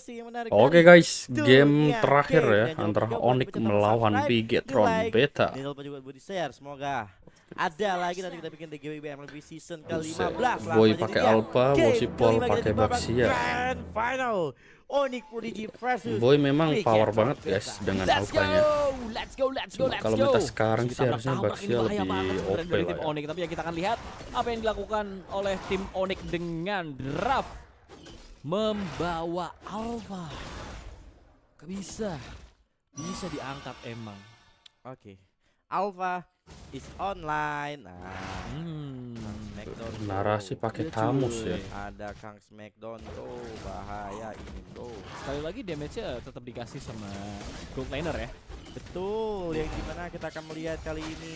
sih yang menarik. Oke okay, guys, game Dunia terakhir game. ya antara Onyx melawan Bigetron like. Beta. Jangan lupa juga buat di share semoga ada lagi nanti kita bikin TGW MLB season ke-15 Boy pakai Alpha, Wosipol pakai Baxia. Ya. Final. Onyx Prodigy versus Boy memang power banget guys dengan Alpha-nya. alfanya. Kalau minta sekarang sih harusnya Baxia lebih OP lah. Ya. tapi ya kita akan lihat apa yang dilakukan oleh tim Onyx dengan draft membawa Alfa. Bisa. Bisa diangkat emang. Oke. Okay. Alfa is online. Nah. Hmm. Narasi pakai Tamus iya, ya. Ada Kang Smackdown tuh bahaya ini tuh. Sekali lagi damage-nya tetap dikasih sama Goldliner ya. Betul, yang dimana kita akan melihat kali ini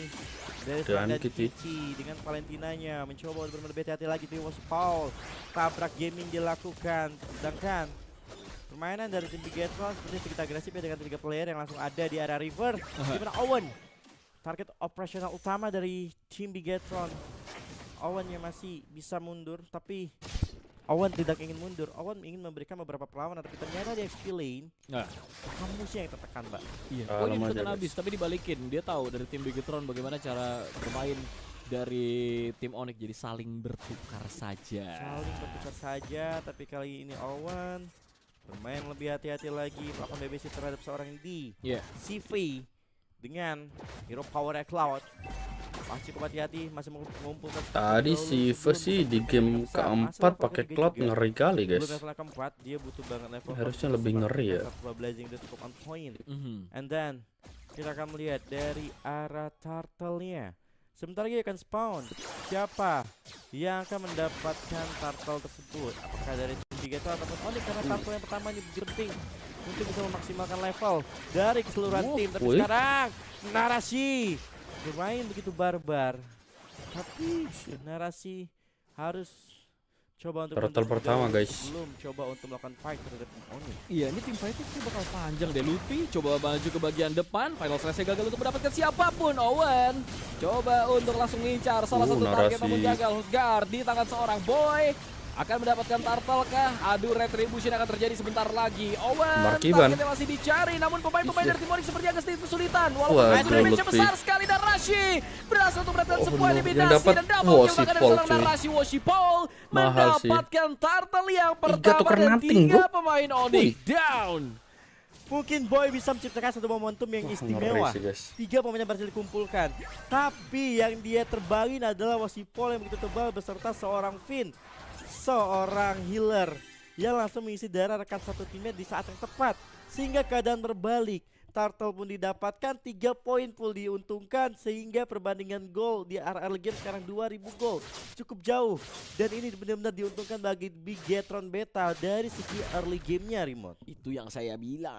dari dan Kici dengan Valentinanya mencoba untuk berbeda hati lagi di Was Paul. Tabrak gaming dilakukan, sedangkan permainan dari tim Big seperti kita agresif ya dengan tiga player yang langsung ada di area river. Dimana Owen target operasional utama dari tim Bigetron Owen yang masih bisa mundur tapi Owen tidak ingin mundur. Owen ingin memberikan beberapa perlawanan, tapi ternyata dia XP lane, nah. kamu sih yang tertekan, Mbak. Iya. Oh, ini ditekan habis, tapi dibalikin. Dia tahu dari tim Bigetron bagaimana cara bermain dari tim Onyx jadi saling bertukar saja. Saling bertukar saja, tapi kali ini Owen bermain lebih hati-hati lagi melakukan BBC terhadap seorang di yeah. CV dengan hero power cloud masih kuat hati-hati, masih mengumpulkan. Tadi si Versi di game keempat pakai cloud ngeri kali, guys. keempat dia butuh banget level. Harusnya lebih ngeri ya. Blazing udah cukup on point. Mhm. And then kita akan melihat dari arah turtle-nya. Sebentar lagi akan spawn. Siapa yang akan mendapatkan turtle tersebut? Apakah dari tiga itu ataupun Oni karena uh. turtle yang pertama ini penting untuk bisa memaksimalkan level dari keseluruhan oh, tim. Tapi woi. sekarang narasi bermain begitu barbar. Tapi generasi harus coba untuk turtle pertama guys belum coba untuk melakukan fight terhadap Oni iya ini tim fight itu bakal panjang deh Luffy coba maju ke bagian depan final flashnya gagal untuk mendapatkan siapapun Owen coba untuk langsung ngincar salah uh, satu narasi. target namun gagal guard di tangan seorang boy akan mendapatkan turtle kah? Aduh, retribution akan terjadi sebentar lagi. Owen, oh, Markiban. targetnya masih dicari. Namun pemain-pemain dari Timor seperti agak sedikit kesulitan. Walaupun damage besar sekali dan Rashi. Berhasil untuk mendapatkan oh, sebuah eliminasi. Dan dapat kill bahkan dari seorang paul Paul Mendapatkan turtle yang pertama dan tiga pemain Onyx down. Mungkin Boy bisa menciptakan satu momentum yang Wah, istimewa. Sih, Tiga pemain yang berhasil dikumpulkan. Tapi yang dia terbangin adalah paul yang begitu tebal beserta seorang Finn seorang healer yang langsung mengisi darah rekan satu timnya di saat yang tepat sehingga keadaan berbalik. Turtle pun didapatkan tiga poin full diuntungkan sehingga perbandingan gol di RR Game sekarang 2000 gol cukup jauh dan ini benar-benar diuntungkan bagi Bigetron Beta dari segi early gamenya remote itu yang saya bilang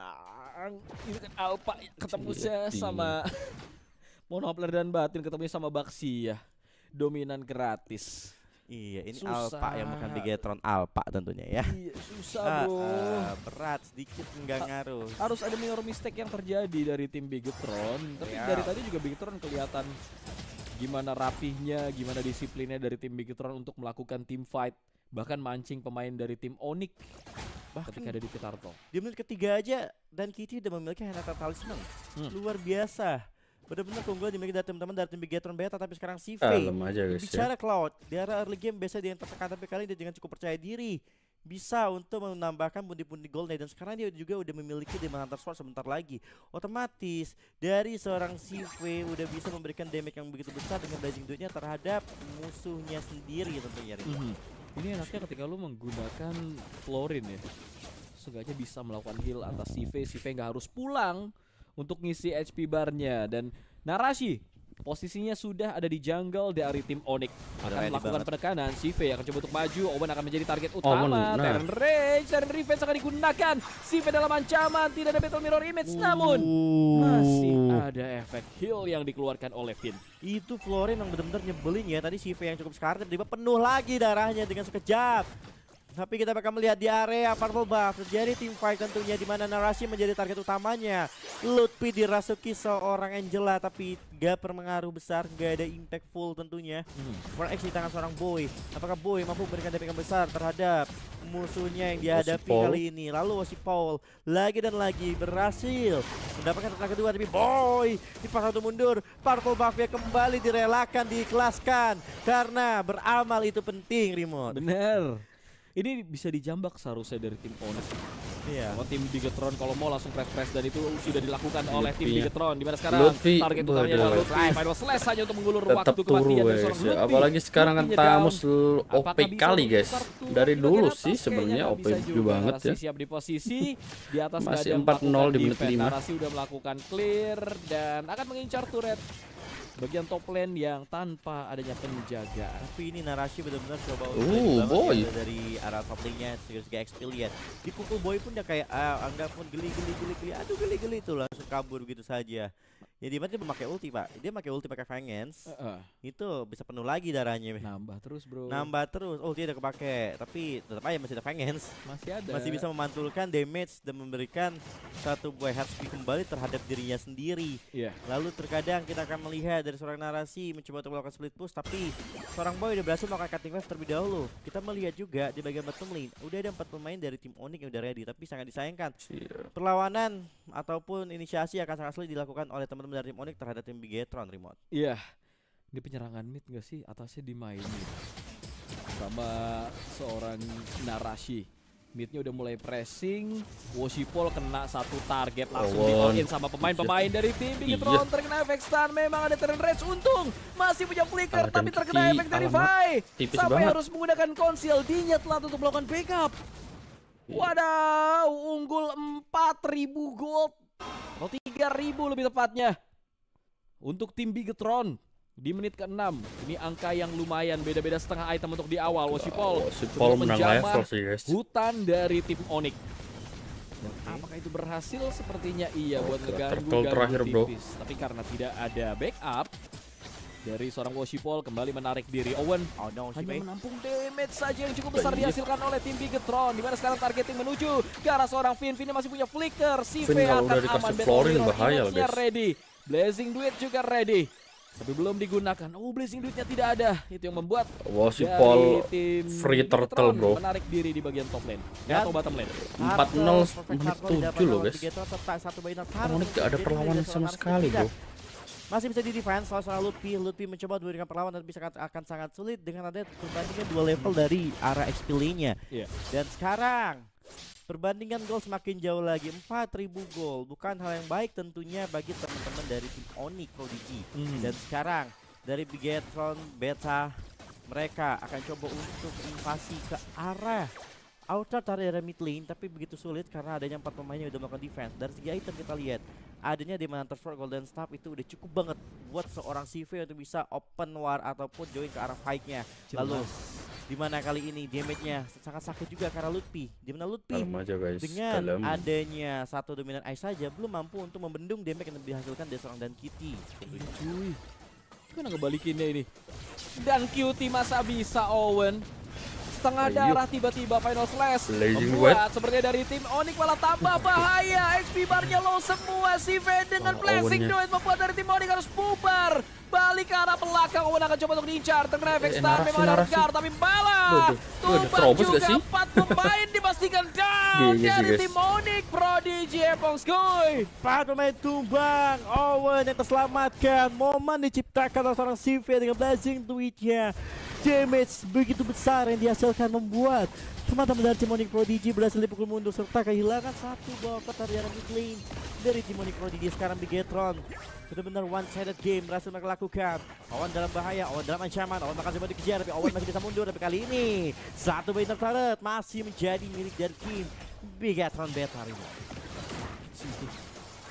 ini kan Alpa ketemu saya sama Monopler dan Batin ketemu sama Baxi ya dominan gratis Iya, ini susah. Alpa yang di Bigetron Alpa tentunya ya. Iya, susah ah, bro. Uh, berat sedikit enggak ha ngaruh. Harus ada minor mistake yang terjadi dari tim Bigetron. Tapi yeah. dari tadi juga Bigetron kelihatan gimana rapihnya, gimana disiplinnya dari tim Bigetron untuk melakukan team fight, bahkan mancing pemain dari tim Onyx bahkan ketika ada di Pitarto. Di menit ketiga aja dan Kitty udah memiliki Hanata Talisman. Hmm. Luar biasa. Bener-bener keunggulan dimiliki dari teman-teman dari tim Bigetron Beta tapi sekarang si Faye ya. bicara Cloud di era early game biasa dia yang tertekan tapi kali ini dia dengan cukup percaya diri bisa untuk menambahkan pundi-pundi golnya dan sekarang dia juga udah memiliki Demon Hunter Sword sebentar lagi otomatis dari seorang CV udah bisa memberikan damage yang begitu besar dengan blazing duitnya terhadap musuhnya sendiri tentunya mm -hmm. ini enaknya ketika lu menggunakan Florin ya sengaja bisa melakukan heal atas CV CV nggak harus pulang untuk ngisi HP barnya dan narasi posisinya sudah ada di jungle dari tim Onyx akan melakukan banget. penekanan si Faye akan coba untuk maju Owen akan menjadi target utama dan nah. Rage dan Revenge akan digunakan si dalam ancaman tidak ada Battle Mirror Image Ooh. Uh. namun masih ada efek heal yang dikeluarkan oleh Finn itu Florin yang benar-benar nyebelin ya tadi si yang cukup sekarat tiba-tiba penuh lagi darahnya dengan sekejap tapi kita akan melihat di area purple buff terjadi team fight tentunya di mana narasi menjadi target utamanya. Lutfi dirasuki seorang Angela tapi gak berpengaruh besar, gak ada impact full tentunya. For X di tangan seorang Boy. Apakah Boy mampu memberikan damage yang besar terhadap musuhnya yang dihadapi kali ini. Lalu si Paul lagi dan lagi berhasil mendapatkan tenaga kedua tapi Boy dipaksa untuk mundur. Purple buff ya kembali direlakan, diikhlaskan karena beramal itu penting, Remote. Bener. Ini bisa dijambak seharusnya dari tim Onyx. Iya. Oh, tim Bigetron kalau mau langsung press-press dan itu sudah dilakukan Lutfi oleh tim ya. Bigetron. Di mana sekarang Lutfi. target utamanya adalah Lutfi. Final slash hanya untuk mengulur Tetap waktu kematian turu, dari seorang ya. Lutfi. Apalagi sekarang kan Tamus OP kali guys. Dari dulu sih sebenarnya OP juga banget ya. Siap di posisi di atas Masih 4-0 di menit 5. Narasi udah melakukan clear dan akan mengincar turret bagian top lane yang tanpa adanya penjaga, Tapi ini narasi benar-benar coba untuk uh, boy. Ya, dari arah top lane-nya segi XP lihat. Dipukul boy pun udah kayak ah, Angga pun geli geli geli geli. Aduh geli geli itu langsung kabur gitu saja. Jadi ya, dia dia memakai ulti pak. Dia pakai ulti pakai fangens. Uh, uh. Itu bisa penuh lagi darahnya. Nambah terus bro. Nambah terus. Ulti udah kepake. Tapi tetap aja masih ada fangens. Masih ada. Masih bisa memantulkan damage dan memberikan satu buah HP kembali terhadap dirinya sendiri. Yeah. Lalu terkadang kita akan melihat dari seorang narasi mencoba untuk melakukan split push, tapi seorang boy udah berhasil melakukan cutting wave terlebih dahulu. Kita melihat juga di bagian bottom lane udah ada empat pemain dari tim Onyx yang udah ready, tapi sangat disayangkan. Yeah. Perlawanan ataupun inisiasi akan sangat sulit dilakukan oleh teman-teman dari tim Onyx terhadap tim Bigetron remote. Iya. Yeah. Ini penyerangan mid gak sih atasnya dimainin sama seorang Narashi. Midnya udah mulai pressing, Woshipol kena satu target langsung oh, di all sama pemain-pemain iya. dari tim Bigetron iya. terkena efek stun. Memang ada turn rage untung masih punya flicker tapi terkena efek dari Vi. Sampai banget. harus menggunakan konsil dinya telat untuk melakukan backup. Iya. Wadaw, unggul 4000 gold. 3000 lebih tepatnya untuk tim Bigetron di menit ke-6. Ini angka yang lumayan beda-beda setengah item untuk di awal Wasipol. Wasipol menang level sih, guys. Hutan dari tim Onyx. Okay. Apakah itu berhasil? Sepertinya iya oh, buat ngeganggu terakhir, bro. Tapi karena tidak ada backup, dari seorang Paul kembali menarik diri Owen oh, no, hanya menampung damage saja yang cukup besar iya. dihasilkan oleh tim Bigetron dimana sekarang targeting menuju ke arah seorang Finn Finn masih punya flicker si Finn udah dikasih flooring bahaya guys ready Blazing Duit juga ready tapi belum digunakan. Oh, blazing duitnya tidak ada. Itu yang membuat Wasipol free turtle, bro. Menarik diri di bagian top lane ya, atau bottom lane. 4-0 7 loh, guys. Satu gak ada perlawanan sama sekali, bro. Masih bisa di defense salah salah Lutfi. Lutfi mencoba dengan perlawanan tapi sangat, akan sangat sulit dengan ada perbandingan dua level dari arah XP-nya. Yeah. Dan sekarang Perbandingan gol semakin jauh lagi 4000 gol bukan hal yang baik tentunya bagi teman-teman dari tim Oni Prodigy hmm. dan sekarang dari Bigetron Beta mereka akan coba untuk invasi ke arah outer dari mid lane tapi begitu sulit karena adanya empat pemainnya udah melakukan defense dari segi item kita lihat adanya di mana transfer Golden Staff itu udah cukup banget buat seorang CV untuk bisa open war ataupun join ke arah fight-nya. Lalu mana kali ini damage-nya sangat sakit juga karena Lutfi. Dimana Lutfi aja dengan Kalem. adanya satu dominan ice saja belum mampu untuk membendung damage yang dihasilkan dari seorang dan Kitty. Iya, cuy. Kena ngebalikinnya ini. Dan Cutie masa bisa Owen setengah darah tiba-tiba final slash. Membuat sepertinya dari tim Onyx malah tambah bahaya. XP barnya low semua. Si Ven dengan oh, blessing noise membuat dari tim Onyx harus bubar. Balik ke arah belakang. Owen akan coba untuk diincar. Terkena efek eh, star, Memang ada Rengar tapi malah. Tumpah juga empat pemain dipastikan iya, iya down dari tim Onyx. Prodigy Epong Skoy. Empat pemain tumbang. Owen yang terselamatkan. Momen diciptakan oleh seorang CV dengan blessing tweetnya damage begitu besar yang dihasilkan membuat teman-teman dari Timonic Prodigy berhasil dipukul mundur serta kehilangan satu bawah kotar dari mid lane dari Timonic Prodigy sekarang Bigetron benar-benar one-sided game berhasil mereka lakukan Owen dalam bahaya, Owen dalam ancaman, Owen bakal coba dikejar tapi Owen masih bisa mundur tapi kali ini satu bayi turret masih menjadi milik dari tim Bigetron Beta ini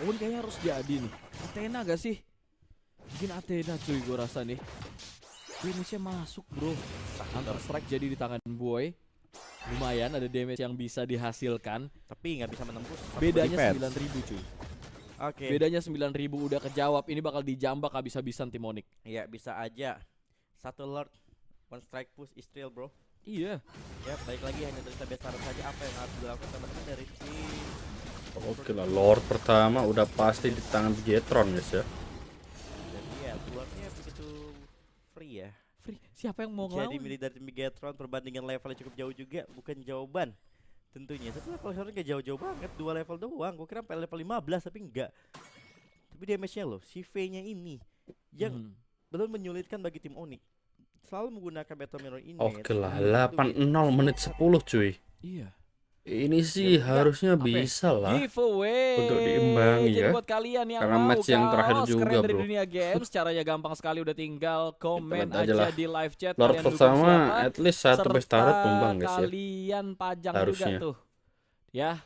Owen kayaknya harus jadi nih Athena gak sih? Bikin Athena cuy gue rasa nih damage masuk bro Hunter Strike jadi di tangan Boy Lumayan ada damage yang bisa dihasilkan Tapi nggak bisa menembus Bedanya 9000 cuy Oke. Okay. Bedanya 9000 udah kejawab. Ini bakal dijambak habis-habisan Timonik. Iya, bisa aja. Satu lord one strike push is real, bro. Iya. Ya, baik lagi hanya dari besar saja apa yang harus dilakukan teman-teman dari si. Oke lah, Lord pertama udah pasti di tangan Jetron guys ya. free ya. Free. Siapa yang mau ngelawan? Jadi militer Megatron perbandingan levelnya cukup jauh juga, bukan jawaban. Tentunya, tapi level Heron gak jauh-jauh banget, dua level doang. Gue kira sampai level 15 tapi enggak. Tapi damage-nya loh, si V-nya ini yang hmm. belum menyulitkan bagi tim oni Selalu menggunakan Battle Mirror ini. Oke oh, 8 nol menit 10 cuy. Iya. Ini sih ya, harusnya ya, bisa lah giveaway untuk diimbangi ya. buat kalian yang Karena match yang terakhir juga bro. dunia games caranya gampang sekali udah tinggal komen aja, aja di live chat Lord kalian at least satu tarot tumbang guys ya. pajang harusnya. juga tuh. Ya.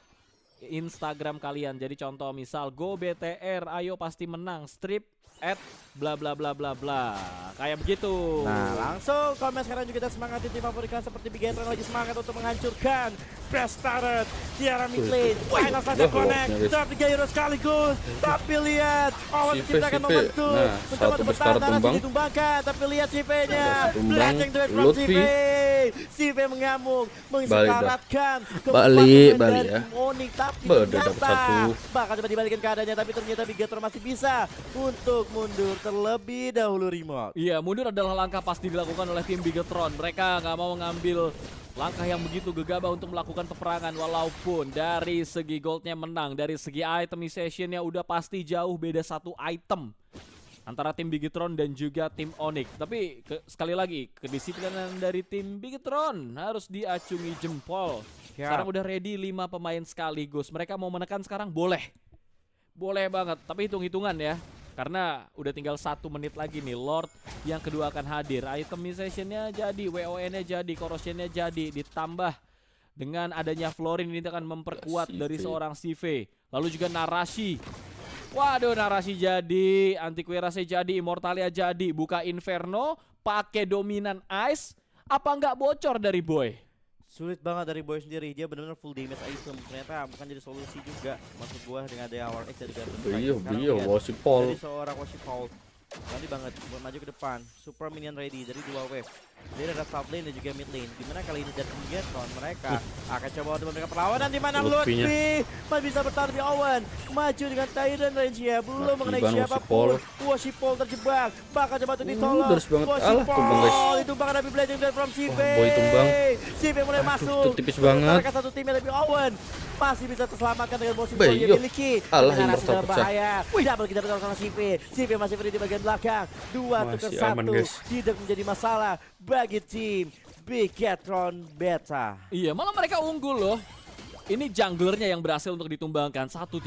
Instagram kalian. Jadi contoh misal go BTR ayo pasti menang strip at bla bla bla bla bla kayak begitu nah langsung komen sekarang juga kita semangat di tim favorit seperti Big lagi semangat untuk menghancurkan Press Turret Tiara Midlane final saja connect tapi Gyro sekaligus tapi lihat awal menciptakan akan nah, mencoba untuk bertahan tapi tumbangkan. tapi lihat CP nya blessing Dread from CP Sive. Sive mengamuk, mengsekaratkan balik, balik ya. Monik, tapi Bada, satu. Bakal coba dibalikin keadaannya tapi ternyata Bigator masih bisa untuk mundur terlebih dahulu remote. Iya, mundur adalah langkah pasti dilakukan oleh tim Bigatron. Mereka nggak mau mengambil Langkah yang begitu gegabah untuk melakukan peperangan walaupun dari segi goldnya menang, dari segi itemization-nya udah pasti jauh beda satu item antara tim Bigitron dan juga tim Onyx. Tapi ke, sekali lagi kedisiplinan dari tim Bigitron harus diacungi jempol. Yeah. Sekarang udah ready lima pemain sekaligus. Mereka mau menekan sekarang boleh. Boleh banget, tapi hitung-hitungan ya. Karena udah tinggal satu menit lagi nih Lord yang kedua akan hadir Itemization-nya jadi, WON-nya jadi, corrosion jadi Ditambah dengan adanya Florin ini akan memperkuat dari seorang CV Lalu juga narasi Waduh narasi jadi, antiquerase jadi, immortalia jadi, buka inferno, pakai dominan ice, apa nggak bocor dari boy? Sulit banget dari boy sendiri, dia benar-benar full damage item. Ternyata bukan jadi solusi juga. Maksud gua dengan ada awal X dari Garden. Iya, iya, Paul. Jadi seorang Paul. Berani banget buat maju ke depan. Super minion ready dari dua wave. Dia ada top lane dan juga mid lane. Gimana kali ini dari Gatlon mereka akan coba untuk mereka perlawanan di mana Lutfi masih bisa bertahan di Owen. Maju dengan Tyrant range ya. Belum siapa mengenai siapapun. paul terjebak. Bakal coba untuk ditolong. Uh, Terus banget. Alah tumbang guys. Itu bakal dari Blazing dari from Sipe. Boy tumbang. Sipe mulai Aduh, masuk. Itu tipis banget. Mereka satu yang lebih Owen masih bisa terselamatkan dengan posisi yang iya. dimiliki. Allah yang bertolak bahaya. Wih, double kita bertolak sama CP. CP masih berada di bagian belakang. Dua tukar satu. Tidak menjadi masalah bagi tim Bigetron Beta. Iya, malah mereka unggul loh. Ini junglernya yang berhasil untuk ditumbangkan 1-3-1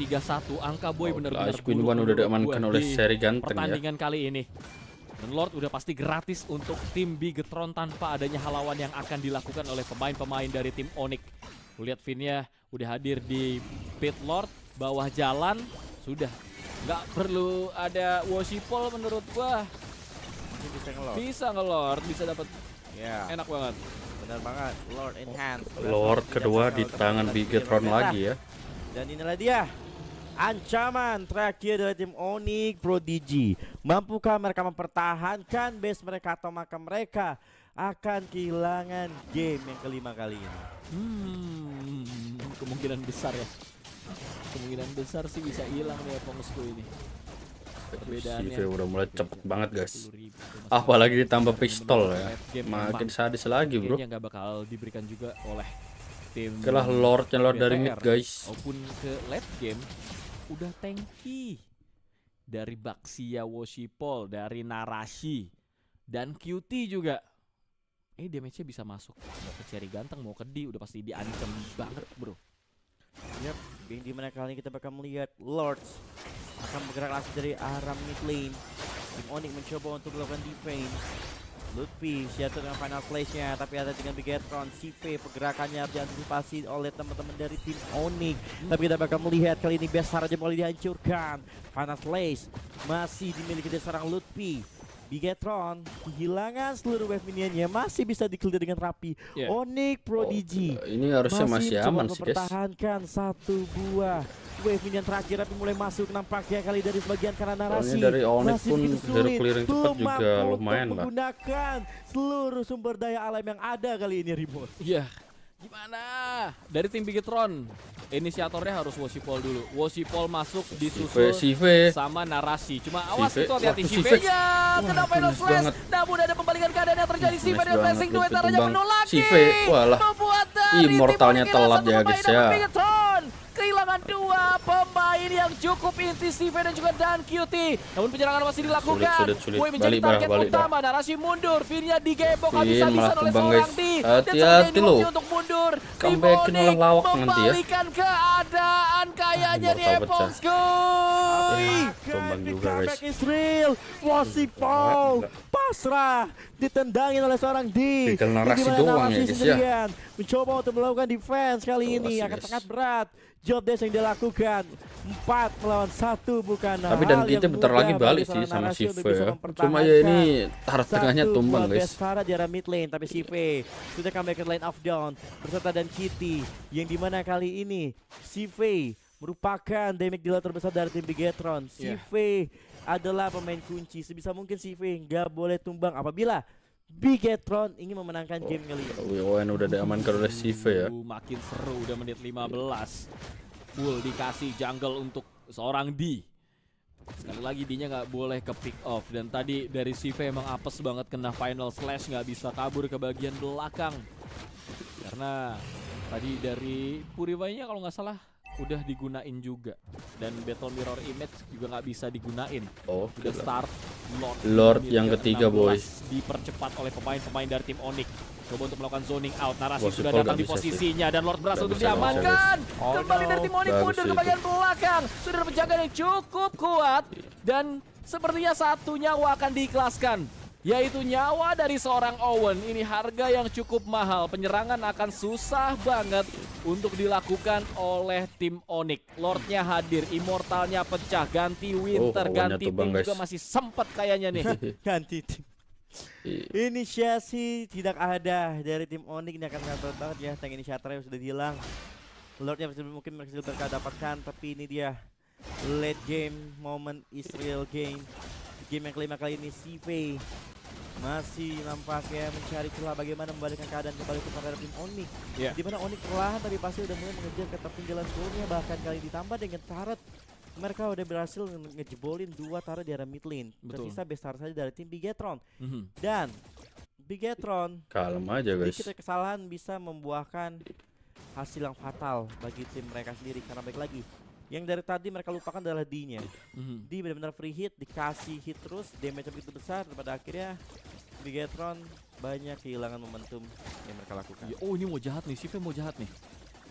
angka boy benar-benar oh, Queen One udah diamankan oleh seri ganteng ya. pertandingan ya. kali ini. Dan Lord udah pasti gratis untuk tim Bigetron tanpa adanya halawan yang akan dilakukan oleh pemain-pemain dari tim Onyx. Lihat Finnya udah hadir di pit lord bawah jalan sudah nggak perlu ada washipol menurut gua bisa ngelord bisa ngelord bisa dapat yeah. enak banget benar banget lord enhance lord kedua di tangan bigetron lagi ya dan inilah dia Ancaman terakhir dari tim onik Prodigy Mampukah mereka mempertahankan base mereka atau maka mereka akan kehilangan game yang kelima kali ini Hmm kemungkinan besar ya kemungkinan besar sih bisa hilang nih pengusku ini perbedaannya si udah mulai cepet banget guys apalagi ditambah pistol ya makin sadis lagi bro Yang nggak bakal diberikan juga oleh tim kelah yang lord dari mid guys maupun ke late game udah tanki dari Baxia Woshipol dari Narashi dan QT juga eh damage-nya bisa masuk ke cari ganteng mau ke udah pasti diancam banget bro bing di mana kali ini kita bakal melihat Lords akan bergerak langsung dari arah mid lane. Tim Onik mencoba untuk melakukan defense. Lutfi jatuh dengan final flashnya tapi ada dengan Bigetron CP pergerakannya diantisipasi oleh teman-teman dari tim Onik. tapi kita bakal melihat kali ini Besar aja boleh dihancurkan final flash masih dimiliki dari seorang Lutfi Bigetron kehilangan seluruh wave minionnya masih bisa dikelir dengan rapi. Yeah. Onik Prodigy. Oh, ini harusnya masih, masih aman sih, guys. mempertahankan satu buah wave minion terakhir tapi mulai masuk nampaknya kali dari sebagian kanan oh, narasi. Soalnya dari Onik pun dari clearing cepat juga lumayan lah. Menggunakan seluruh sumber daya alam yang ada kali ini ribut. Iya. Yeah Gimana? Dari tim Bigetron. Inisiatornya harus Wosipol dulu. Wosipol masuk di susul Sive. sama narasi. Cuma awas Sive. itu hati-hati Sive-nya. Kena final flash. Namun ada pembalikan keadaan yang terjadi. Sive dan flashing duet naranya menolak. Sive, walah. Immortalnya telat ya guys ya. Bigetron kehilangan dua pemain yang cukup inti Steven dan juga Dan QT. Namun penyerangan masih dilakukan. Sulit, sulit, sulit. menjadi balik, target balik, utama. Dah. Narasi mundur. Virnya digebok habis-habisan oleh seorang di. Hati-hati loh. Untuk mundur. Comebackin orang lawak nanti ya. Membalikan keadaan kayaknya di epos Goy. Tumbang juga guys. Wasi Paul Pasrah. Ditendangin oleh seorang di. Tinggal narasi doang ya guys ya. Mencoba untuk melakukan defense kali ini. Akan sangat berat job des yang dilakukan empat melawan satu bukan tapi dan kita bentar lagi balik sih sama Sive ya cuma ya ini kan. taruh tengahnya tumbang guys Sarah di mid lane tapi Sive sudah comeback ke line of down berserta dan Kitty yang dimana kali ini Sive merupakan damage dealer terbesar dari tim Bigetron iya. Sive yeah. adalah pemain kunci sebisa mungkin Sive nggak boleh tumbang apabila Bigetron ingin memenangkan oh, game kali ini. Oh, udah diamankan oleh Sive ya. Makin seru udah menit 15. Full dikasih jungle untuk seorang D. Sekali lagi D-nya nggak boleh ke pick off dan tadi dari Sive emang apes banget kena final slash nggak bisa kabur ke bagian belakang. Karena tadi dari Purivanya kalau nggak salah udah digunain juga dan Battle Mirror Image juga nggak bisa digunain. Oh, udah gitu. start Lord, Lord yang ketiga boys dipercepat oleh pemain-pemain dari tim Onyx coba untuk melakukan zoning out narasi sudah datang di posisinya dan Lord berhasil untuk diamankan oh, kembali dari oh, tim Onyx mundur ke bagian belakang sudah penjaga yang cukup kuat dan sepertinya satunya nyawa akan diikhlaskan yaitu nyawa dari seorang Owen. Ini harga yang cukup mahal. Penyerangan akan susah banget untuk dilakukan oleh tim Onyx. Lordnya hadir, immortalnya pecah, ganti oh, Winter, oh, ganti tim juga masih sempat kayaknya nih. ganti tim. Inisiasi tidak ada dari tim Onyx ini akan sangat banget ya. Tank inisiatornya sudah hilang. Lordnya mungkin mereka sudah dapatkan, tapi ini dia late game moment Israel game game yang kelima kali ini Sivei masih nampaknya mencari celah bagaimana membalikkan keadaan kembali ke terhadap tim Onik. Yeah. Di mana Onik perlahan tapi pasti udah mulai mengejar ketertinggalan sebelumnya bahkan kali ditambah dengan Tarot mereka udah berhasil ngejebolin dua Tarot di arah mid lane. Betul. Tersisa besar saja dari tim Bigetron. Mm -hmm. Dan Bigetron kalem aja guys. Sedikit kesalahan bisa membuahkan hasil yang fatal bagi tim mereka sendiri karena baik lagi yang dari tadi mereka lupakan adalah D-nya. Mm-hmm. D nya d benar benar free hit, dikasih hit terus, damage begitu besar. Pada akhirnya Bigetron banyak kehilangan momentum yang mereka lakukan. Ya, oh ini mau jahat nih, Sive mau jahat nih.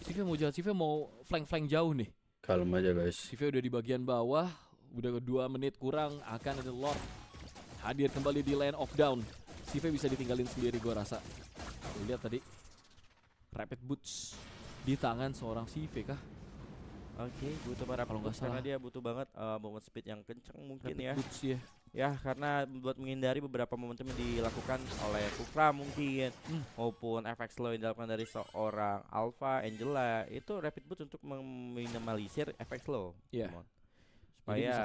Sive mau jahat, Sive mau flank-flank jauh nih. Kalem aja guys. Sive udah di bagian bawah, udah dua menit kurang akan ada Lord hadir kembali di lane of Down. Sive bisa ditinggalin sendiri gue rasa. lihat tadi, Rapid Boots di tangan seorang Sive kah? Oke, okay, butuh para kalau nggak salah dia butuh banget uh, momen speed yang kenceng mungkin Rapid ya. Boots, ya. Ya, karena buat menghindari beberapa momentum yang dilakukan oleh Kukra mungkin hmm. maupun efek slow yang dilakukan dari seorang Alpha Angela itu rapid boot untuk meminimalisir efek slow. Iya. Yeah. Supaya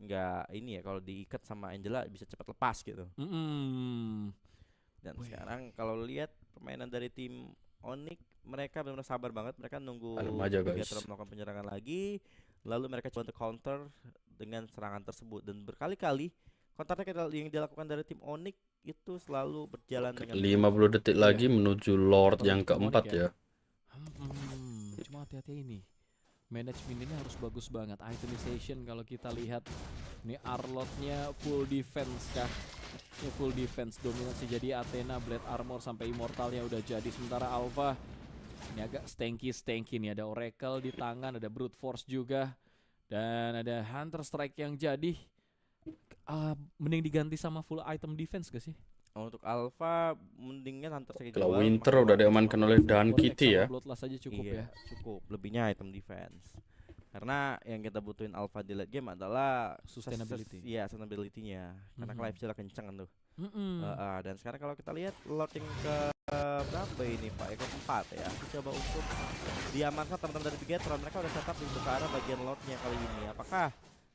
nggak ini ya kalau diikat sama Angela bisa cepat lepas gitu. Mm -hmm. Dan Wih. sekarang kalau lihat permainan dari tim Onyx mereka benar-benar sabar banget mereka nunggu Vietnam melakukan penyerangan lagi lalu mereka coba untuk counter dengan serangan tersebut dan berkali-kali counternya yang dilakukan dari tim Onyx itu selalu berjalan Oke, dengan 50 detik iya. lagi menuju Lord yang keempat ya. ya. Hmm, cuma hati-hati ini. manajemen ini harus bagus banget. Itemization kalau kita lihat ini Arlotnya full defense kah? Ini full defense dominasi jadi Athena Blade Armor sampai Immortalnya udah jadi sementara Alpha ini agak stanky-stanky nih. Ada Oracle di tangan, ada Brute Force juga. Dan ada Hunter Strike yang jadi. Uh, mending diganti sama full item defense gak sih? Oh, untuk Alpha mendingnya Hunter Strike Kalau Winter udah diamankan oleh Dan Kitty ya. Bloodlust aja cukup iya, ya. Cukup. Lebihnya item defense. Karena yang kita butuhin Alpha di late game adalah sustainability. Iya, sustainability-nya. Karena mm -hmm. life kenceng kan tuh. Mm -mm. Uh, uh, dan sekarang kalau kita lihat loading ke eh, berapa ini Pak? Yang keempat ya. Coba untuk diamankan teman-teman dari Bigetron. Mereka udah setup di ke arah bagian lordnya kali ini. Apakah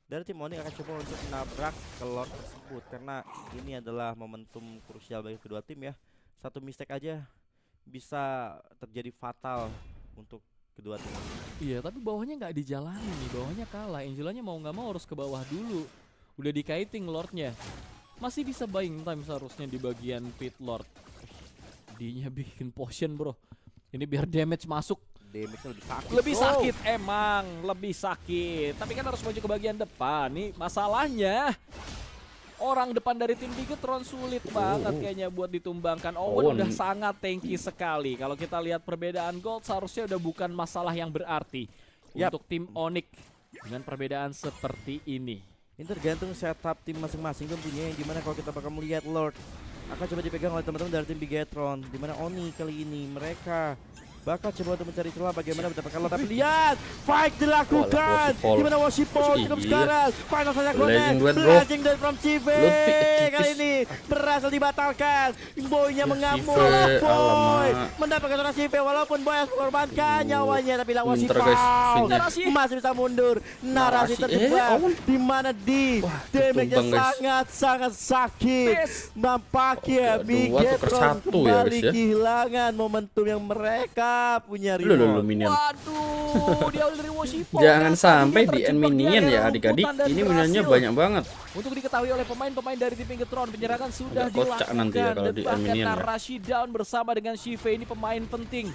dari tim Oni akan coba untuk menabrak ke lord tersebut? Karena ini adalah momentum krusial bagi kedua tim ya. Satu mistake aja bisa terjadi fatal untuk kedua tim. Iya, tapi bawahnya nggak dijalani nih. Bawahnya kalah. Angelanya mau nggak mau harus ke bawah dulu. Udah dikaiting lordnya. Masih bisa buying time seharusnya di bagian pit lord. dinya bikin potion, bro. Ini biar damage masuk. Damage lebih sakit. Lebih emang, lebih sakit. Tapi kan harus maju ke bagian depan. Nih masalahnya orang depan dari tim Bigetron sulit oh. banget kayaknya buat ditumbangkan. Owen oh, udah sangat tanky sekali. Kalau kita lihat perbedaan gold seharusnya udah bukan masalah yang berarti yep. untuk tim Onyx dengan perbedaan seperti ini. Ini tergantung setup tim masing-masing tentunya yang dimana kalau kita bakal melihat Lord akan coba dipegang oleh teman-teman dari tim Bigetron dimana Oni kali ini mereka Bakal coba untuk mencari celah bagaimana mendapatkan lot tapi lihat fight dilakukan di mana Washipol cukup sekarang final saja konek blazing dari From CV kali ini berhasil dibatalkan Boynya ya, mengamuk Boy mendapatkan seorang CV walaupun Boy harus mengorbankan uh, nyawanya tapi lah Washipol masih bisa mundur narasi terjebak eh, di mana di damage sangat sangat sakit nampaknya Miguel ya, kembali ya. kehilangan momentum yang mereka punya Lu, lu, lu, minion. Waduh, dia dari Jangan sampai di end minion ya, ya adik-adik. Ini minionnya banyak banget. Untuk diketahui oleh pemain-pemain dari tim Ingetron, penyerangan sudah dilakukan. nanti ya kalau di end minion. Ya. Rashid down bersama dengan Shive ini pemain penting.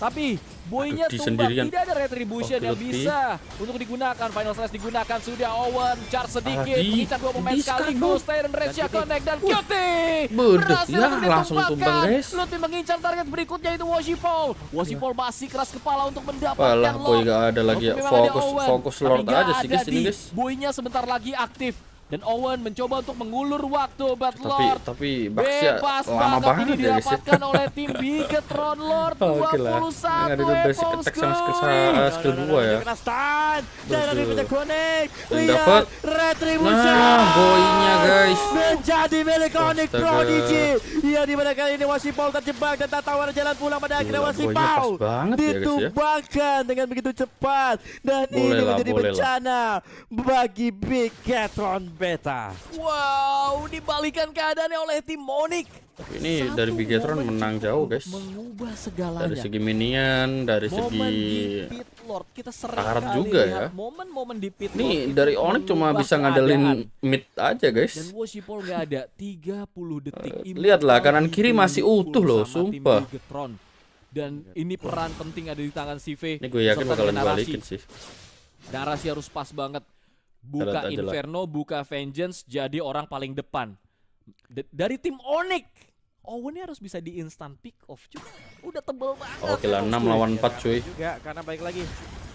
Tapi boynya Aduh, tumbang. Tidak ada retribution yang bisa untuk digunakan. Final slash digunakan sudah Owen. Charge sedikit. Ah, mengincar dua pemain sekaligus. dan Redsha connect dan Kyoti Berhasil iya, langsung tumbang guys. Lutfi mengincar target berikutnya itu Washipol. Washipol iya. masih keras kepala untuk mendapatkan Alah, boy gak ada lagi ya. Fokus, fokus Lord aja sih guys ini guys. sebentar lagi aktif. Dan Owen mencoba untuk mengulur waktu, but Lord tapi, tapi bebas lama banget ini ya, ya. didapatkan oleh tim Bigetron Lord 21 Nggak basic attack sama skill, uh, skill 2 ya Dan dapat Nah, boinya guys Menjadi milik Onyx Prodigy Ya, dimana kali ini Paul terjebak dan tak tawar jalan pulang pada akhirnya Paul ya, Ditumbangkan dengan begitu cepat Dan ini menjadi bencana bagi Bigetron beta. Wow, dibalikan keadaannya oleh tim Monik. Ini Satu dari Bigetron menang jauh, guys. Mengubah segalanya. Dari segi minion, dari momen segi Lord. Kita sering juga ya. ya. Momen-momen di pit Lord. dari Onyx cuma bisa ngadelin mid aja, guys. ada 30 detik. Eh, lihatlah kanan kiri masih utuh loh, sumpah dan ini peran penting ada di tangan si V. Ini gue yakin bakalan dibalikin sih. Darasi harus pas banget buka Inferno, buka Vengeance, jadi orang paling depan. D dari tim Onyx. Owen oh, ini harus bisa di instant pick off juga. Udah tebel banget. Oke lah 6 lawan 4 cuy. Juga karena baik lagi.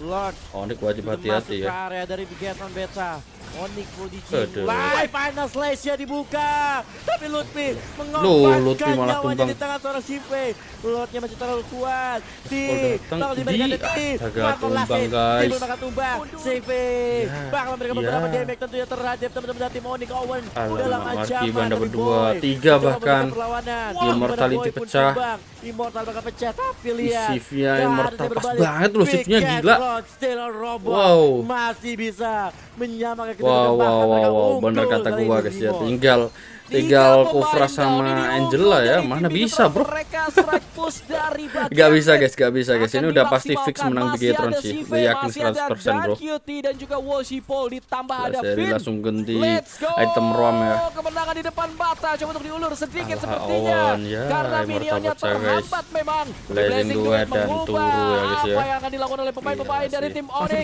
Lord. Onyx wajib hati-hati ya. Ke area dari Bigetron Beta. Onyx mau dicium live final slash-nya dibuka tapi Lutfi mengorbankan nyawanya di tangan seorang Shive Lutfi masih terlalu kuat di oh, tolong diberikan ah, di agak tumbang guys Di bakal tumbang Shive iya, bakal memberikan iya. beberapa damage tentunya terhadap teman-teman dari tim Onyx Owen dalam ancaman dari berdua tiga bahkan immortality pecah immortal bakal pecah tapi lihat Shive immortal pas banget loh Shive-nya gila wow masih bisa menyamakan wow wow wow, wow. bener kata gua ya. guys ya tinggal Tinggal Kufra sama Angela ya. Mana bisa, Bro? gak bisa, guys. Gak bisa, guys. Ini udah pasti fix menang Bigetron sih. Gue yakin 100%, Bro. dan juga ditambah ada Finn. langsung ganti item ROM ya. Kemenangan di depan mata coba untuk diulur sedikit sepertinya. Ya, Karena minionnya terhambat memang. Blazing Duet dan Turu ya, guys ya. Apa yang akan dilakukan oleh pemain-pemain dari tim Onyx?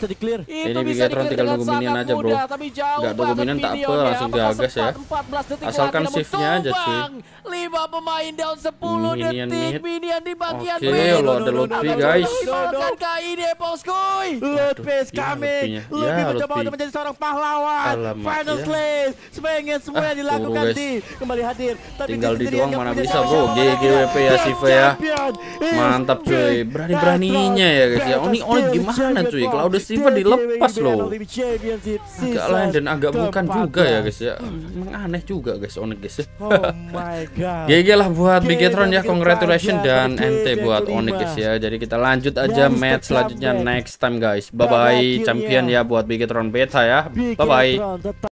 Ini Bigetron tinggal nunggu minion aja, Bro. Gak nunggu minion tak apa, langsung gagas ya. Asal makan shiftnya aja cuy. 5 pemain down 10 minion detik. Minion di bagian Oke, okay, lo ada lobby guys. Akankah ini boskuy? Lutfis kami lebih mencoba untuk menjadi seorang pahlawan. Final ya. Slays semuanya semua ah, yang dilakukan di kembali hadir. tinggal di doang mana bisa bro. GGWP ya Siva ya. Mantap cuy. Berani-beraninya ya guys ya. Oni Oni gimana cuy? Kalau udah Siva dilepas loh. Agak lain dan agak bukan juga ya guys ya. Aneh juga guys unik guys. Oh my god. GG ya, lah buat Bigetron ya. Congratulations dan NT buat Onyx guys ya. Jadi kita lanjut aja match selanjutnya next time guys. Bye bye champion ya buat Bigetron beta ya. Bye bye.